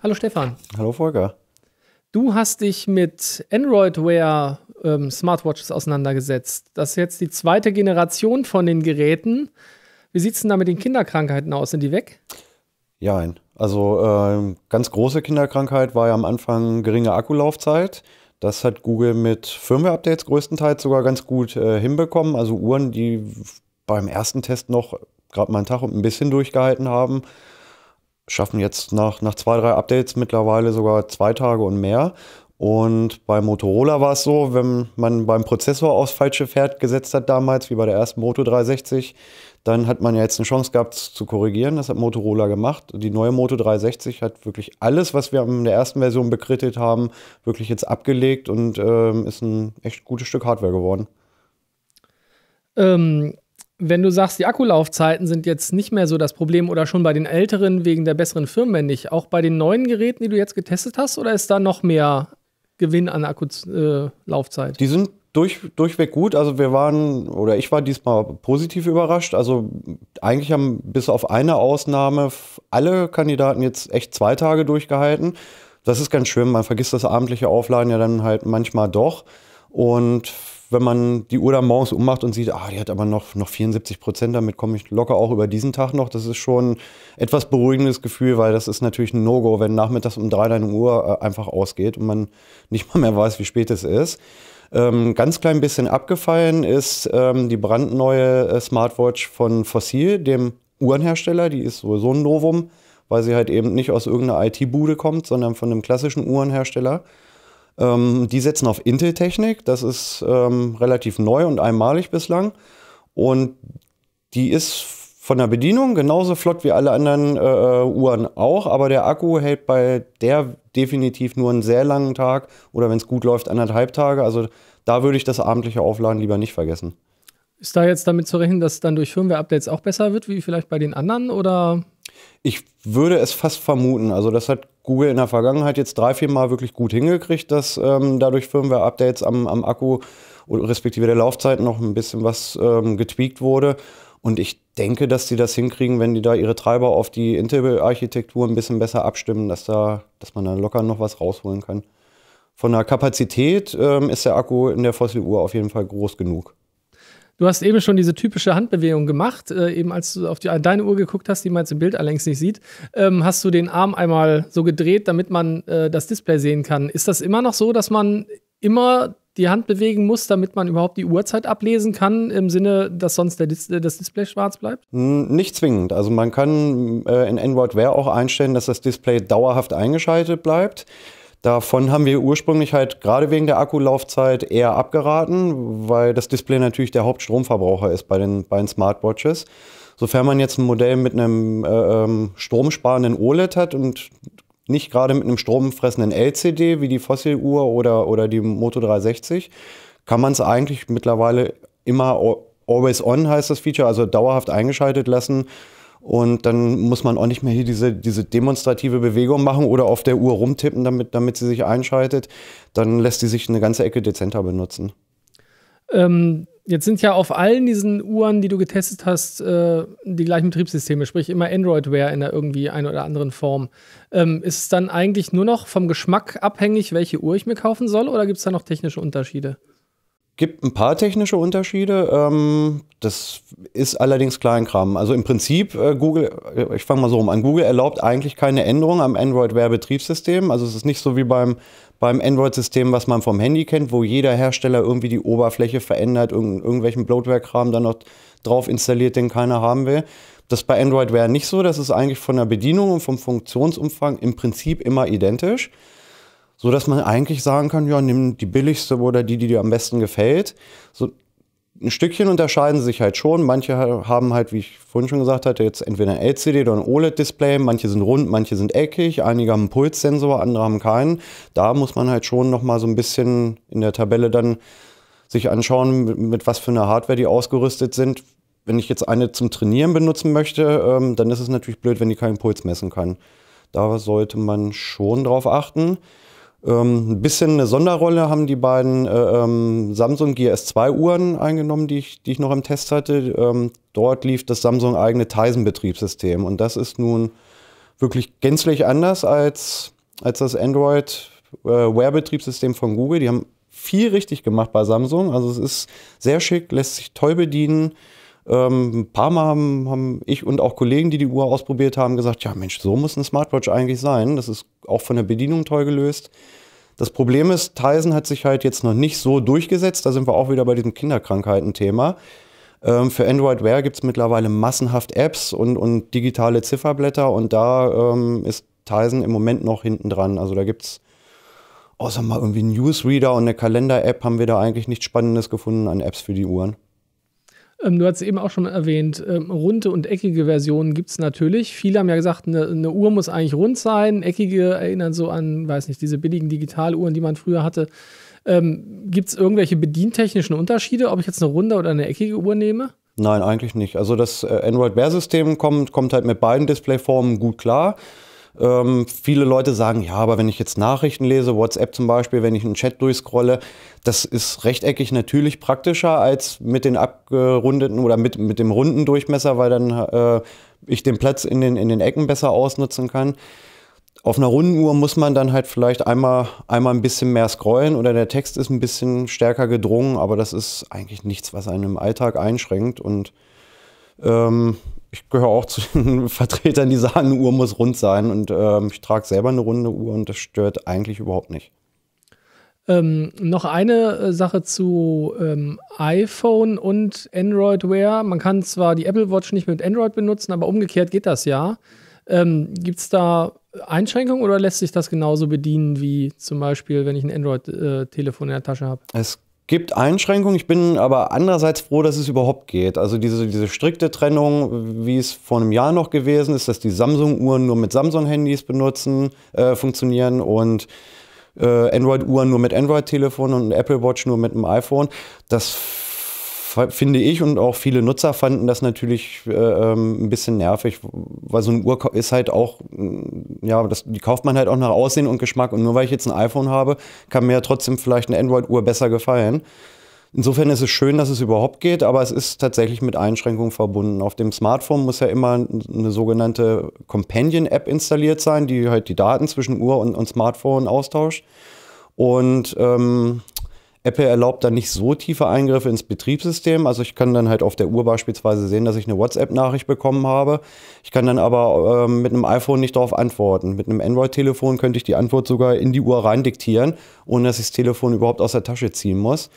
Hallo Stefan. Hallo Volker. Du hast dich mit Android Wear ähm, Smartwatches auseinandergesetzt. Das ist jetzt die zweite Generation von den Geräten. Wie sieht es denn da mit den Kinderkrankheiten aus? Sind die weg? Ja, nein. Also äh, ganz große Kinderkrankheit war ja am Anfang geringe Akkulaufzeit. Das hat Google mit Firmware-Updates größtenteils sogar ganz gut äh, hinbekommen. Also Uhren, die beim ersten Test noch gerade mal einen Tag und ein bisschen durchgehalten haben, schaffen jetzt nach, nach zwei, drei Updates mittlerweile sogar zwei Tage und mehr. Und bei Motorola war es so, wenn man beim Prozessor aufs falsche Pferd gesetzt hat damals, wie bei der ersten Moto 360, dann hat man ja jetzt eine Chance gehabt es zu korrigieren. Das hat Motorola gemacht. Die neue Moto 360 hat wirklich alles, was wir in der ersten Version bekritet haben, wirklich jetzt abgelegt und ähm, ist ein echt gutes Stück Hardware geworden. Ähm, wenn du sagst, die Akkulaufzeiten sind jetzt nicht mehr so das Problem oder schon bei den älteren wegen der besseren Firmware nicht, auch bei den neuen Geräten, die du jetzt getestet hast, oder ist da noch mehr Gewinn an Akkulaufzeit? Äh, die sind durch, durchweg gut. Also wir waren, oder ich war diesmal positiv überrascht. Also eigentlich haben bis auf eine Ausnahme alle Kandidaten jetzt echt zwei Tage durchgehalten. Das ist ganz schön. Man vergisst das abendliche Aufladen ja dann halt manchmal doch. Und wenn man die Uhr dann morgens ummacht und sieht, ah, die hat aber noch, noch 74 Prozent, damit komme ich locker auch über diesen Tag noch. Das ist schon etwas beruhigendes Gefühl, weil das ist natürlich ein No-Go, wenn nachmittags um drei deine Uhr äh, einfach ausgeht und man nicht mal mehr weiß, wie spät es ist. Ähm, ganz klein bisschen abgefallen ist ähm, die brandneue äh, Smartwatch von Fossil, dem Uhrenhersteller. Die ist sowieso ein Novum, weil sie halt eben nicht aus irgendeiner IT-Bude kommt, sondern von einem klassischen Uhrenhersteller. Ähm, die setzen auf Intel-Technik. Das ist ähm, relativ neu und einmalig bislang. Und die ist von der Bedienung genauso flott wie alle anderen äh, äh Uhren auch, aber der Akku hält bei der definitiv nur einen sehr langen Tag oder wenn es gut läuft, anderthalb Tage. Also da würde ich das abendliche Aufladen lieber nicht vergessen. Ist da jetzt damit zu rechnen, dass es dann durch Firmware-Updates auch besser wird, wie vielleicht bei den anderen? Oder ich würde es fast vermuten. Also das hat Google in der Vergangenheit jetzt drei, vier Mal wirklich gut hingekriegt, dass ähm, dadurch Firmware-Updates am, am Akku respektive der Laufzeit noch ein bisschen was ähm, getweakt wurde. Und ich denke, dass sie das hinkriegen, wenn die da ihre Treiber auf die Intel-Architektur ein bisschen besser abstimmen, dass, da, dass man da locker noch was rausholen kann. Von der Kapazität ähm, ist der Akku in der Fossil-Uhr auf jeden Fall groß genug. Du hast eben schon diese typische Handbewegung gemacht, äh, eben als du auf die, deine Uhr geguckt hast, die man jetzt im Bild allerdings nicht sieht, ähm, hast du den Arm einmal so gedreht, damit man äh, das Display sehen kann. Ist das immer noch so, dass man immer die Hand bewegen muss, damit man überhaupt die Uhrzeit ablesen kann, im Sinne, dass sonst Dis äh, das Display schwarz bleibt? Hm, nicht zwingend. Also man kann äh, in Android Wear auch einstellen, dass das Display dauerhaft eingeschaltet bleibt. Davon haben wir ursprünglich halt gerade wegen der Akkulaufzeit eher abgeraten, weil das Display natürlich der Hauptstromverbraucher ist bei den, bei Smartwatches. Sofern man jetzt ein Modell mit einem äh, ähm, stromsparenden OLED hat und nicht gerade mit einem stromfressenden LCD wie die Fossil-Uhr oder, oder die Moto 360, kann man es eigentlich mittlerweile immer always on heißt das Feature, also dauerhaft eingeschaltet lassen, und dann muss man auch nicht mehr hier diese, diese demonstrative Bewegung machen oder auf der Uhr rumtippen, damit, damit sie sich einschaltet. Dann lässt sie sich eine ganze Ecke dezenter benutzen. Ähm, jetzt sind ja auf allen diesen Uhren, die du getestet hast, äh, die gleichen Betriebssysteme, sprich immer Android-Wear in der irgendwie einer oder anderen Form. Ähm, ist es dann eigentlich nur noch vom Geschmack abhängig, welche Uhr ich mir kaufen soll, oder gibt es da noch technische Unterschiede? gibt ein paar technische Unterschiede. Ähm, das ist allerdings Kleinkram. Also im Prinzip, äh, Google, äh, ich fange mal so rum an, Google erlaubt eigentlich keine Änderung am Android-Wehrbetriebssystem. Also es ist nicht so wie beim, beim Android-System, was man vom Handy kennt, wo jeder Hersteller irgendwie die Oberfläche verändert, irgend, irgendwelchen Bloatware-Kram dann noch drauf installiert, den keiner haben will. Das bei Android wäre nicht so. Das ist eigentlich von der Bedienung und vom Funktionsumfang im Prinzip immer identisch so dass man eigentlich sagen kann, ja, nimm die billigste oder die, die dir am besten gefällt. So ein Stückchen unterscheiden sich halt schon. Manche haben halt, wie ich vorhin schon gesagt hatte, jetzt entweder ein LCD oder ein OLED-Display. Manche sind rund, manche sind eckig. Einige haben einen Pulssensor, andere haben keinen. Da muss man halt schon nochmal so ein bisschen in der Tabelle dann sich anschauen, mit, mit was für einer Hardware die ausgerüstet sind. Wenn ich jetzt eine zum Trainieren benutzen möchte, ähm, dann ist es natürlich blöd, wenn die keinen Puls messen kann. Da sollte man schon drauf achten. Ähm, ein bisschen eine Sonderrolle haben die beiden äh, ähm, Samsung Gear S2 Uhren eingenommen, die ich, die ich noch im Test hatte. Ähm, dort lief das Samsung eigene Tizen Betriebssystem und das ist nun wirklich gänzlich anders als, als das Android äh, Wear Betriebssystem von Google. Die haben viel richtig gemacht bei Samsung. Also es ist sehr schick, lässt sich toll bedienen. Ähm, ein paar Mal haben, haben, ich und auch Kollegen, die die Uhr ausprobiert haben, gesagt, ja Mensch, so muss eine Smartwatch eigentlich sein. Das ist auch von der Bedienung toll gelöst. Das Problem ist, Tyson hat sich halt jetzt noch nicht so durchgesetzt. Da sind wir auch wieder bei diesem Kinderkrankheiten-Thema. Ähm, für Android Wear gibt es mittlerweile massenhaft Apps und, und, digitale Zifferblätter und da ähm, ist Tyson im Moment noch hinten dran. Also da gibt es oh, außer mal irgendwie Newsreader und eine Kalender-App haben wir da eigentlich nichts Spannendes gefunden an Apps für die Uhren. Ähm, du hast eben auch schon erwähnt, ähm, runde und eckige Versionen gibt es natürlich. Viele haben ja gesagt, eine, ne Uhr muss eigentlich rund sein. Eckige erinnern so an, weiß nicht, diese billigen Digitaluhren, die man früher hatte. Ähm, gibt es irgendwelche bedientechnischen Unterschiede, ob ich jetzt eine runde oder eine eckige Uhr nehme? Nein, eigentlich nicht. Also das äh, Android Bear System kommt, kommt halt mit beiden Displayformen gut klar. Ähm, viele Leute sagen, ja, aber wenn ich jetzt Nachrichten lese, WhatsApp zum Beispiel, wenn ich einen Chat durchscrolle, das ist rechteckig natürlich praktischer als mit den abgerundeten oder mit, mit dem runden Durchmesser, weil dann äh, ich den Platz in den, in den Ecken besser ausnutzen kann. Auf einer runden Uhr muss man dann halt vielleicht einmal, einmal ein bisschen mehr scrollen oder der Text ist ein bisschen stärker gedrungen, aber das ist eigentlich nichts, was einen im Alltag einschränkt und ähm, ich gehöre auch zu den Vertretern, die sagen, eine Uhr muss rund sein. Und ähm, ich trage selber eine runde Uhr und das stört eigentlich überhaupt nicht. Ähm, noch eine äh, Sache zu ähm, iPhone und Android Wear. Man kann zwar die Apple Watch nicht mit Android benutzen, aber umgekehrt geht das ja. Ähm, Gibt es da Einschränkungen oder lässt sich das genauso bedienen wie zum Beispiel, wenn ich ein Android-Telefon äh, in der Tasche habe? Es gibt Einschränkungen. Ich bin aber andererseits froh, dass es überhaupt geht. Also diese, diese strikte Trennung, wie es vor einem Jahr noch gewesen ist, dass die Samsung-Uhren nur mit Samsung-Handys benutzen, äh, funktionieren und äh, Android-Uhren nur mit Android-Telefonen und Apple Watch nur mit einem iPhone. Das finde ich und auch viele Nutzer fanden das natürlich äh, ähm, ein bisschen nervig, weil so eine Uhr ist halt auch hm, ja, das, die kauft man halt auch nach Aussehen und Geschmack. Und nur weil ich jetzt ein iPhone habe, kann mir ja trotzdem vielleicht eine Android-Uhr besser gefallen. Insofern ist es schön, dass es überhaupt geht, aber es ist tatsächlich mit Einschränkungen verbunden. Auf dem Smartphone muss ja immer eine sogenannte Companion-App installiert sein, die halt die Daten zwischen Uhr und, und Smartphone austauscht. Und ähm, Apple erlaubt dann nicht so tiefe Eingriffe ins Betriebssystem. Also ich kann dann halt auf der Uhr beispielsweise sehen, dass ich eine WhatsApp-Nachricht bekommen habe. Ich kann dann aber äh, mit einem iPhone nicht darauf antworten. Mit einem Android-Telefon könnte ich die Antwort sogar in die Uhr rein diktieren, ohne dass ich das Telefon überhaupt aus der Tasche ziehen muss.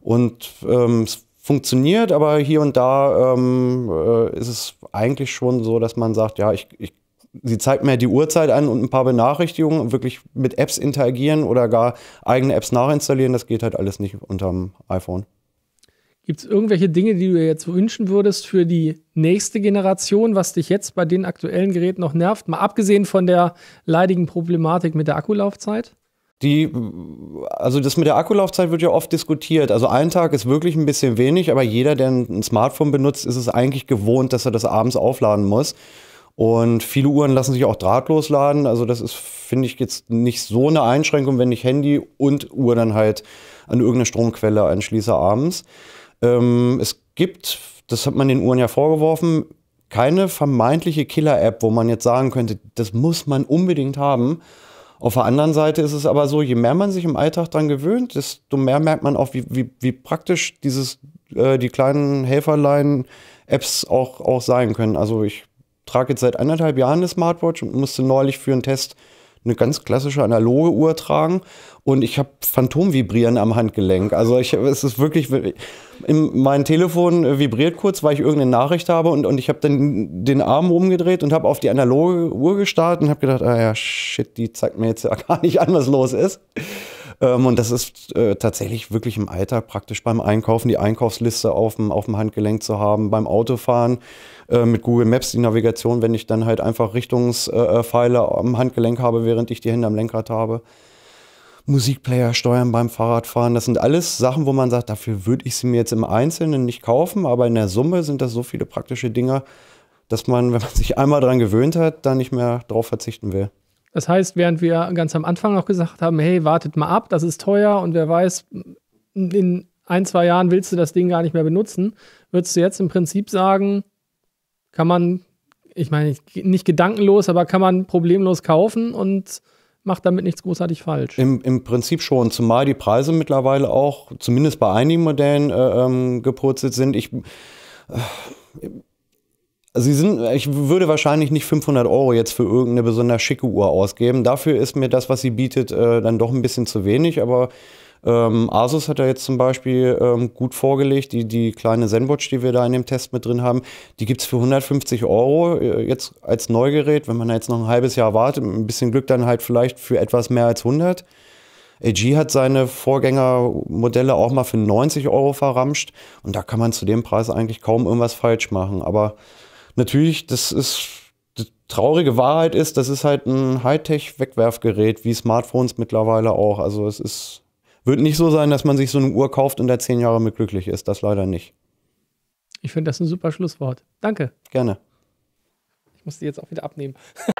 Und ähm, es funktioniert, aber hier und da ähm, äh, ist es eigentlich schon so, dass man sagt, ja, ich, ich sie zeigt mir die Uhrzeit an und ein paar Benachrichtigungen, wirklich mit Apps interagieren oder gar eigene Apps nachinstallieren, das geht halt alles nicht unterm iPhone. Gibt es irgendwelche Dinge, die du dir jetzt wünschen würdest für die nächste Generation, was dich jetzt bei den aktuellen Geräten noch nervt? Mal abgesehen von der leidigen Problematik mit der Akkulaufzeit? Die, also das mit der Akkulaufzeit wird ja oft diskutiert. Also ein Tag ist wirklich ein bisschen wenig, aber jeder, der ein Smartphone benutzt, ist es eigentlich gewohnt, dass er das abends aufladen muss. Und viele Uhren lassen sich auch drahtlos laden. Also das ist, finde ich, jetzt nicht so eine Einschränkung, wenn ich Handy und Uhr dann halt an irgendeine Stromquelle anschließe abends. Ähm, es gibt, das hat man den Uhren ja vorgeworfen, keine vermeintliche Killer-App, wo man jetzt sagen könnte, das muss man unbedingt haben. Auf der anderen Seite ist es aber so, je mehr man sich im Alltag dran gewöhnt, desto mehr merkt man auch, wie, wie, wie praktisch dieses, äh, die kleinen Helferlein-Apps auch, auch sein können. Also ich trage jetzt seit anderthalb Jahren eine Smartwatch und musste neulich für einen Test eine ganz klassische analoge Uhr tragen und ich habe Phantomvibrieren am Handgelenk. Also ich, es ist wirklich, mein Telefon vibriert kurz, weil ich irgendeine Nachricht habe und, und ich habe dann den Arm umgedreht und habe auf die analoge Uhr gestartet und habe gedacht, ah ja, shit, die zeigt mir jetzt ja gar nicht an, was los ist. Ähm, und das ist äh, tatsächlich wirklich im Alltag praktisch beim Einkaufen, die Einkaufsliste auf dem, auf dem Handgelenk zu haben, beim Autofahren äh, mit Google Maps die Navigation, wenn ich dann halt einfach Richtungspfeile äh, äh, am Handgelenk habe, während ich die Hände am Lenkrad habe. Musikplayer steuern beim Fahrradfahren. Das sind alles Sachen, wo man sagt, dafür würde ich sie mir jetzt im Einzelnen nicht kaufen, aber in der Summe sind das so viele praktische Dinge, dass man, wenn man sich einmal daran gewöhnt hat, da nicht mehr drauf verzichten will. Das heißt, während wir ganz am Anfang noch gesagt haben, hey, wartet mal ab, das ist teuer und wer weiß, in ein, zwei Jahren willst du das Ding gar nicht mehr benutzen, würdest du jetzt im Prinzip sagen, kann man, ich meine, nicht gedankenlos, aber kann man problemlos kaufen und macht damit nichts großartig falsch. Im, Im, Prinzip schon, zumal die Preise mittlerweile auch, zumindest bei einigen Modellen, äh, ähm, gepurzelt sind. Ich, äh, also sie sind, ich würde wahrscheinlich nicht 500 Euro jetzt für irgendeine besonders schicke Uhr ausgeben. Dafür ist mir das, was sie bietet, äh, dann doch ein bisschen zu wenig. Aber ähm, Asus hat da jetzt zum Beispiel ähm, gut vorgelegt. Die, die kleine Zenwatch, die wir da in dem Test mit drin haben, die gibt es für 150 Euro äh, jetzt als Neugerät. Wenn man da jetzt noch ein halbes Jahr wartet, ein bisschen Glück dann halt vielleicht für etwas mehr als 100. AG hat seine Vorgängermodelle auch mal für 90 Euro verramscht und da kann man zu dem Preis eigentlich kaum irgendwas falsch machen. Aber natürlich, das ist die traurige Wahrheit ist, das ist halt ein Hightech-Wegwerfgerät, wie Smartphones mittlerweile auch. Also es ist, wird nicht so sein, dass man sich so eine Uhr kauft und da zehn Jahre mit glücklich ist. Das leider nicht. Ich finde das ein super Schlusswort. Danke. Gerne. Ich muss die jetzt auch wieder abnehmen.